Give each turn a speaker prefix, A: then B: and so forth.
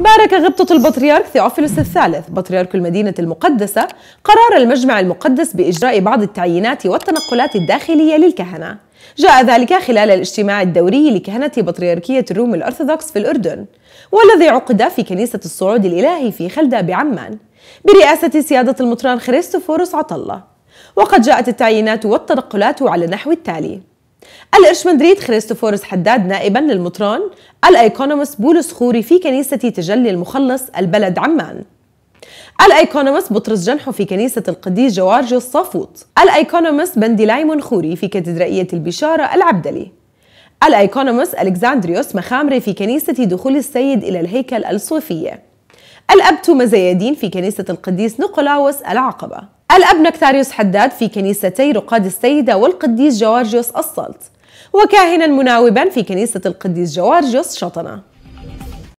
A: بارك غبطة البطريرك ثيوفيلوس الثالث بطريرك المدينة المقدسة قرار المجمع المقدس بإجراء بعض التعيينات والتنقلات الداخلية للكهنة جاء ذلك خلال الاجتماع الدوري لكهنة بطريركية الروم الأرثوذكس في الأردن والذي عقد في كنيسة الصعود الإلهي في خلدة بعمان برئاسة سيادة المطران خريستوفوروس عطلة وقد جاءت التعيينات والتنقلات على النحو التالي الإشمندريت خريستوفورس حداد نائبا للمطران الأيكونومس بولس خوري في كنيسة تجلي المخلص البلد عمان الايكونومس بطرس جنحو في كنيسة القديس جوارجو الصافوط الايكونومس لايمون خوري في كاتدرائية البشارة العبدلي الايكونومس الكساندريوس مخامري في كنيسة دخول السيد إلى الهيكل الصوفية الأبتو مزيدين في كنيسة القديس نيقولاوس العقبة الأب نكتاريوس حداد في كنيستي رقاد السيدة والقديس جوارجيوس الصلت وكاهنا مناوبا في كنيسة القديس جوارجيوس شطنة